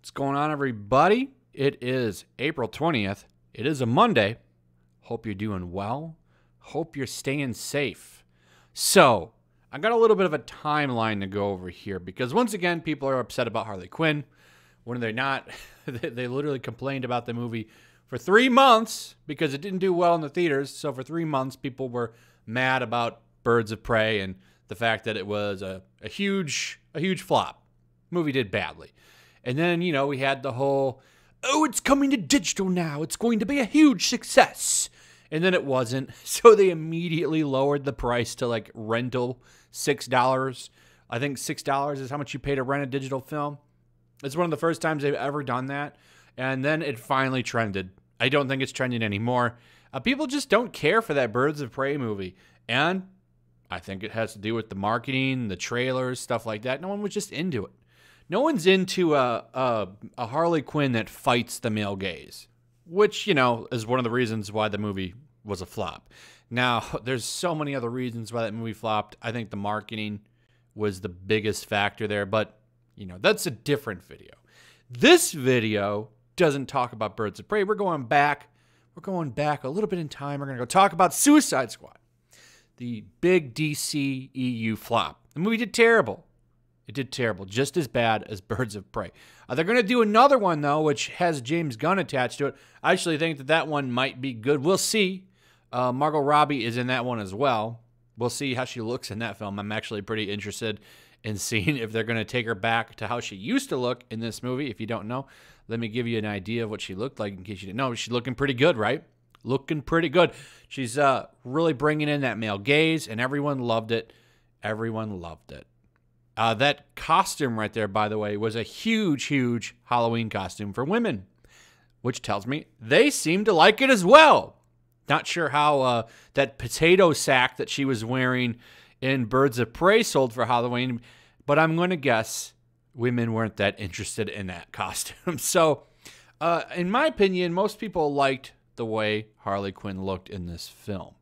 What's going on, everybody? It is April 20th. It is a Monday. Hope you're doing well. Hope you're staying safe. So, I got a little bit of a timeline to go over here because, once again, people are upset about Harley Quinn. When they're not, they literally complained about the movie for three months because it didn't do well in the theaters. So, for three months, people were mad about Birds of Prey and the fact that it was a, a huge a huge flop. Movie did badly. And then, you know, we had the whole, oh, it's coming to digital now. It's going to be a huge success. And then it wasn't. So they immediately lowered the price to like rental $6. I think $6 is how much you pay to rent a digital film. It's one of the first times they've ever done that. And then it finally trended. I don't think it's trending anymore. Uh, people just don't care for that Birds of Prey movie. And I think it has to do with the marketing, the trailers, stuff like that. No one was just into it. No one's into a, a, a Harley Quinn that fights the male gaze, which you know is one of the reasons why the movie was a flop. Now, there's so many other reasons why that movie flopped. I think the marketing was the biggest factor there, but you know, that's a different video. This video doesn't talk about Birds of Prey. We're going back. We're going back a little bit in time. We're going to go talk about Suicide Squad, the big DC EU flop. The movie did terrible. It did terrible, just as bad as Birds of Prey. Uh, they're going to do another one, though, which has James Gunn attached to it. I actually think that that one might be good. We'll see. Uh, Margot Robbie is in that one as well. We'll see how she looks in that film. I'm actually pretty interested in seeing if they're going to take her back to how she used to look in this movie. If you don't know, let me give you an idea of what she looked like in case you didn't know. She's looking pretty good, right? Looking pretty good. She's uh, really bringing in that male gaze, and everyone loved it. Everyone loved it. Uh, that costume right there, by the way, was a huge, huge Halloween costume for women, which tells me they seem to like it as well. Not sure how uh, that potato sack that she was wearing in Birds of Prey sold for Halloween, but I'm going to guess women weren't that interested in that costume. so, uh, in my opinion, most people liked the way Harley Quinn looked in this film.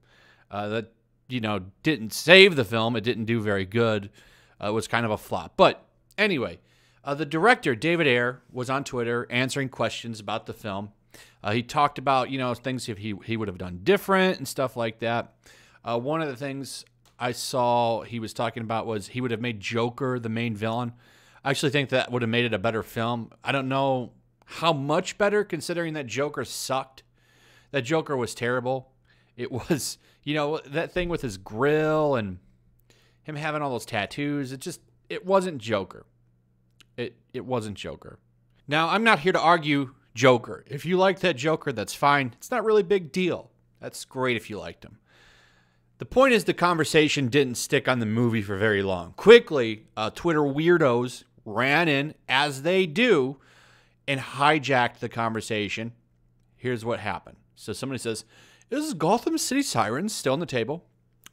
Uh, that you know didn't save the film; it didn't do very good, uh, was kind of a flop. But anyway, uh, the director, David Ayer, was on Twitter answering questions about the film. Uh, he talked about, you know, things he, he would have done different and stuff like that. Uh, one of the things I saw he was talking about was he would have made Joker the main villain. I actually think that would have made it a better film. I don't know how much better, considering that Joker sucked. That Joker was terrible. It was, you know, that thing with his grill and him having all those tattoos, it just it wasn't Joker. It it wasn't Joker. Now, I'm not here to argue Joker. If you liked that Joker, that's fine. It's not really a big deal. That's great if you liked him. The point is, the conversation didn't stick on the movie for very long. Quickly, uh, Twitter weirdos ran in, as they do, and hijacked the conversation. Here's what happened. So somebody says, Is Gotham City Sirens still on the table?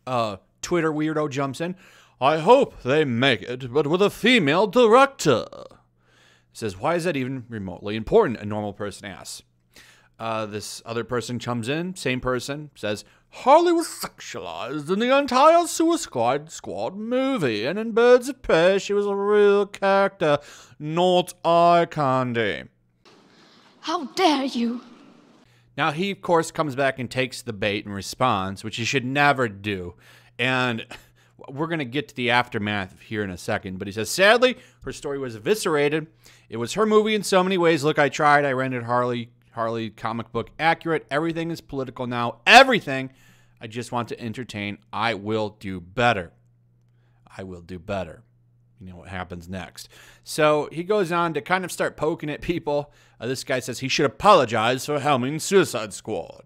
Uh, Twitter weirdo jumps in. I hope they make it, but with a female director. Says, why is that even remotely important? A normal person asks. Uh, this other person comes in, same person, says, Harley was sexualized in the entire Suicide Squad movie, and in Birds of Prey, she was a real character, not eye candy. How dare you! Now, he, of course, comes back and takes the bait and responds, which he should never do. And we're going to get to the aftermath here in a second. But he says, sadly, her story was eviscerated. It was her movie in so many ways. Look, I tried. I rented Harley, Harley comic book accurate. Everything is political now. Everything. I just want to entertain. I will do better. I will do better. You know what happens next. So he goes on to kind of start poking at people. Uh, this guy says he should apologize for helming Suicide Squad.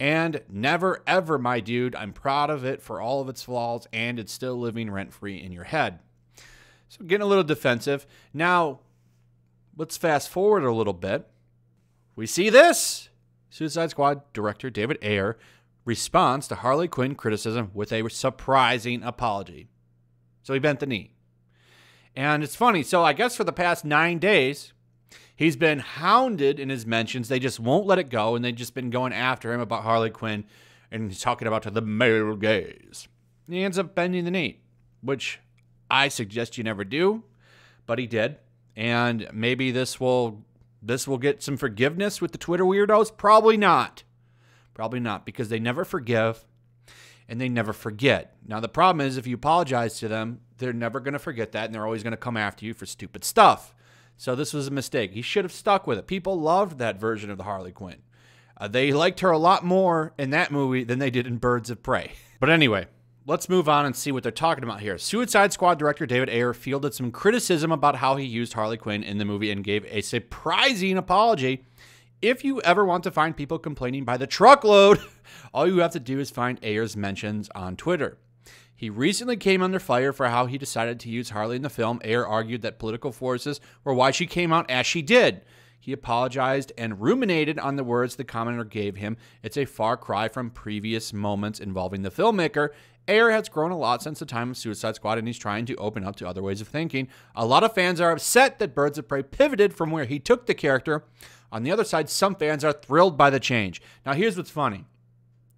And never ever, my dude, I'm proud of it for all of its flaws, and it's still living rent free in your head. So, getting a little defensive. Now, let's fast forward a little bit. We see this Suicide Squad director David Ayer responds to Harley Quinn criticism with a surprising apology. So, he bent the knee. And it's funny. So, I guess for the past nine days, He's been hounded in his mentions. They just won't let it go, and they've just been going after him about Harley Quinn and he's talking about the male gaze. he ends up bending the knee, which I suggest you never do, but he did. And maybe this will this will get some forgiveness with the Twitter weirdos? Probably not. Probably not because they never forgive and they never forget. Now the problem is if you apologize to them, they're never going to forget that and they're always going to come after you for stupid stuff. So this was a mistake. He should have stuck with it. People loved that version of the Harley Quinn. Uh, they liked her a lot more in that movie than they did in Birds of Prey. But anyway, let's move on and see what they're talking about here. Suicide Squad director David Ayer fielded some criticism about how he used Harley Quinn in the movie and gave a surprising apology. If you ever want to find people complaining by the truckload, all you have to do is find Ayer's mentions on Twitter. He recently came under fire for how he decided to use Harley in the film. Ayer argued that political forces were why she came out as she did. He apologized and ruminated on the words the commenter gave him. It's a far cry from previous moments involving the filmmaker. Ayer has grown a lot since the time of Suicide Squad and he's trying to open up to other ways of thinking. A lot of fans are upset that Birds of Prey pivoted from where he took the character. On the other side, some fans are thrilled by the change. Now, here's what's funny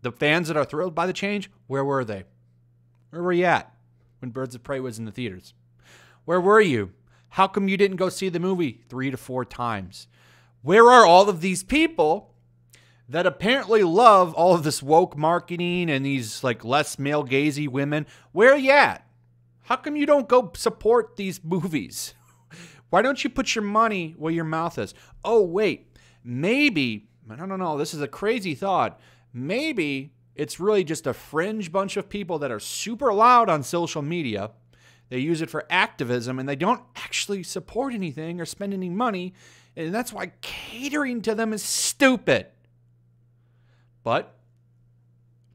the fans that are thrilled by the change, where were they? Where were you at when Birds of Prey was in the theaters? Where were you? How come you didn't go see the movie three to four times? Where are all of these people that apparently love all of this woke marketing and these like less male gazy women? Where are you at? How come you don't go support these movies? Why don't you put your money where your mouth is? Oh, wait, maybe, I don't know, this is a crazy thought. Maybe it's really just a fringe bunch of people that are super loud on social media. They use it for activism and they don't actually support anything or spend any money. And that's why catering to them is stupid. But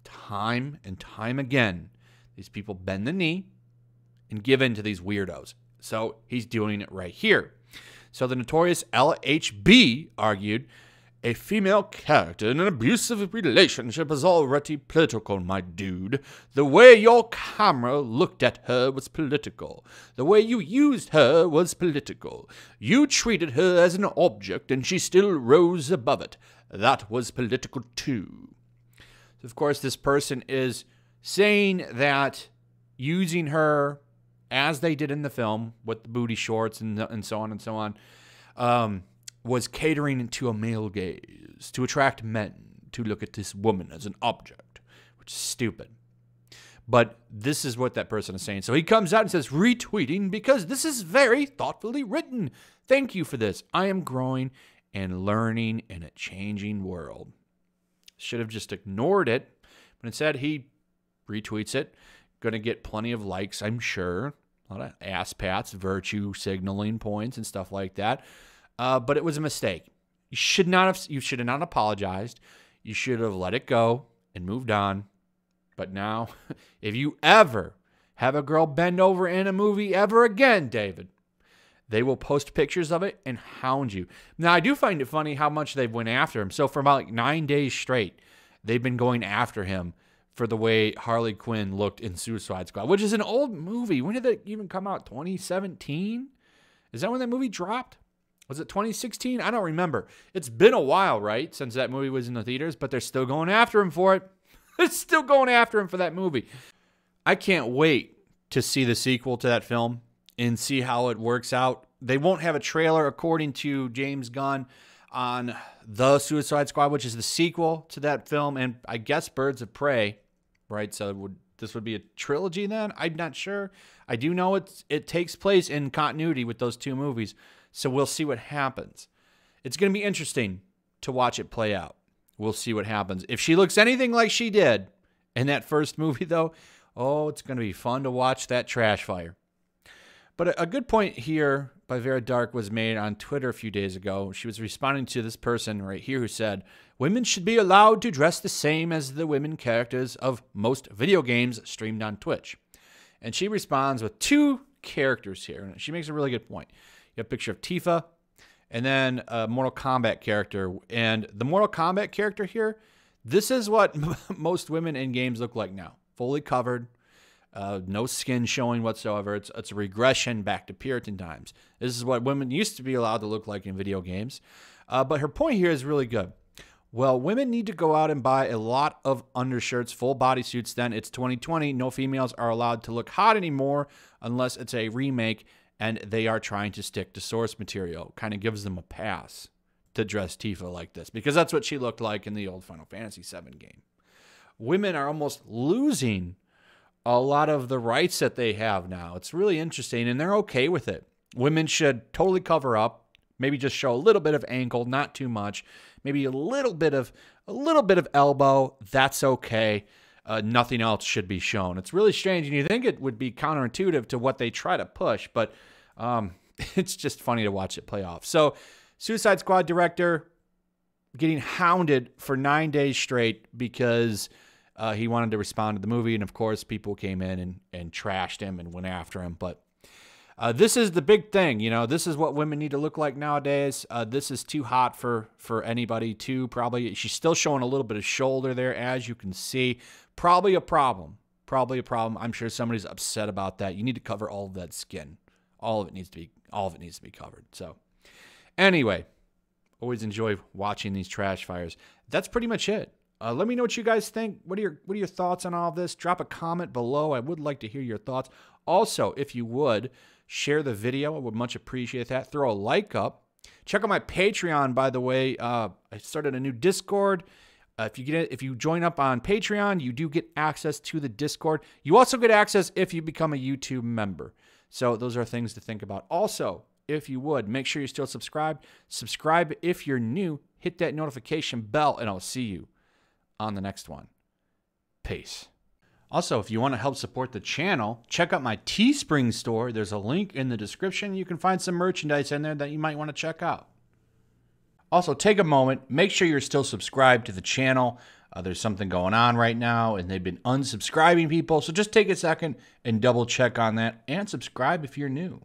time and time again, these people bend the knee and give in to these weirdos. So he's doing it right here. So the notorious LHB argued a female character in an abusive relationship is already political, my dude. The way your camera looked at her was political. The way you used her was political. You treated her as an object and she still rose above it. That was political too. of course, this person is saying that using her as they did in the film with the booty shorts and, and so on and so on. Um, was catering to a male gaze, to attract men to look at this woman as an object, which is stupid. But this is what that person is saying. So he comes out and says, retweeting because this is very thoughtfully written. Thank you for this. I am growing and learning in a changing world. Should have just ignored it, but instead he retweets it. Going to get plenty of likes, I'm sure. A lot of ass pats, virtue signaling points, and stuff like that uh, but it was a mistake. You should not have. You should have not apologized. You should have let it go and moved on. But now, if you ever have a girl bend over in a movie ever again, David, they will post pictures of it and hound you. Now, I do find it funny how much they've went after him. So for about like nine days straight, they've been going after him for the way Harley Quinn looked in Suicide Squad, which is an old movie. When did that even come out? 2017? Is that when that movie dropped? was it 2016? I don't remember. It's been a while, right, since that movie was in the theaters, but they're still going after him for it. they're still going after him for that movie. I can't wait to see the sequel to that film and see how it works out. They won't have a trailer, according to James Gunn, on The Suicide Squad, which is the sequel to that film, and I guess Birds of Prey, right? So it would this would be a trilogy then. I'm not sure. I do know it it takes place in continuity with those two movies, so we'll see what happens. It's going to be interesting to watch it play out. We'll see what happens. If she looks anything like she did in that first movie though, oh, it's going to be fun to watch that trash fire. But a, a good point here by Vera Dark was made on Twitter a few days ago. She was responding to this person right here who said, Women should be allowed to dress the same as the women characters of most video games streamed on Twitch. And she responds with two characters here. And she makes a really good point. You have a picture of Tifa and then a Mortal Kombat character. And the Mortal Kombat character here, this is what most women in games look like now fully covered, uh, no skin showing whatsoever. It's, it's a regression back to Puritan times. This is what women used to be allowed to look like in video games. Uh, but her point here is really good. Well, women need to go out and buy a lot of undershirts, full body suits. Then it's 2020. No females are allowed to look hot anymore unless it's a remake and they are trying to stick to source material. Kind of gives them a pass to dress Tifa like this because that's what she looked like in the old Final Fantasy VII game. Women are almost losing a lot of the rights that they have now. It's really interesting, and they're okay with it. Women should totally cover up, maybe just show a little bit of ankle, not too much, maybe a little bit of a little bit of elbow. That's okay. Uh, nothing else should be shown. It's really strange, and you think it would be counterintuitive to what they try to push, but um, it's just funny to watch it play off. So, Suicide Squad director getting hounded for nine days straight because uh, he wanted to respond to the movie, and of course, people came in and, and trashed him and went after him. But uh, this is the big thing, you know. This is what women need to look like nowadays. Uh, this is too hot for for anybody. Too probably she's still showing a little bit of shoulder there, as you can see. Probably a problem. Probably a problem. I'm sure somebody's upset about that. You need to cover all of that skin. All of it needs to be all of it needs to be covered. So, anyway, always enjoy watching these trash fires. That's pretty much it. Uh, let me know what you guys think. What are your what are your thoughts on all this? Drop a comment below. I would like to hear your thoughts. Also, if you would share the video, I would much appreciate that. Throw a like up. Check out my Patreon, by the way. Uh, I started a new Discord. Uh, if you get it, if you join up on Patreon, you do get access to the Discord. You also get access if you become a YouTube member. So those are things to think about. Also, if you would, make sure you're still subscribed. Subscribe if you're new. Hit that notification bell, and I'll see you on the next one. Peace. Also, if you want to help support the channel, check out my Teespring store. There's a link in the description. You can find some merchandise in there that you might want to check out. Also, take a moment, make sure you're still subscribed to the channel. Uh, there's something going on right now, and they've been unsubscribing people. So just take a second and double check on that and subscribe if you're new.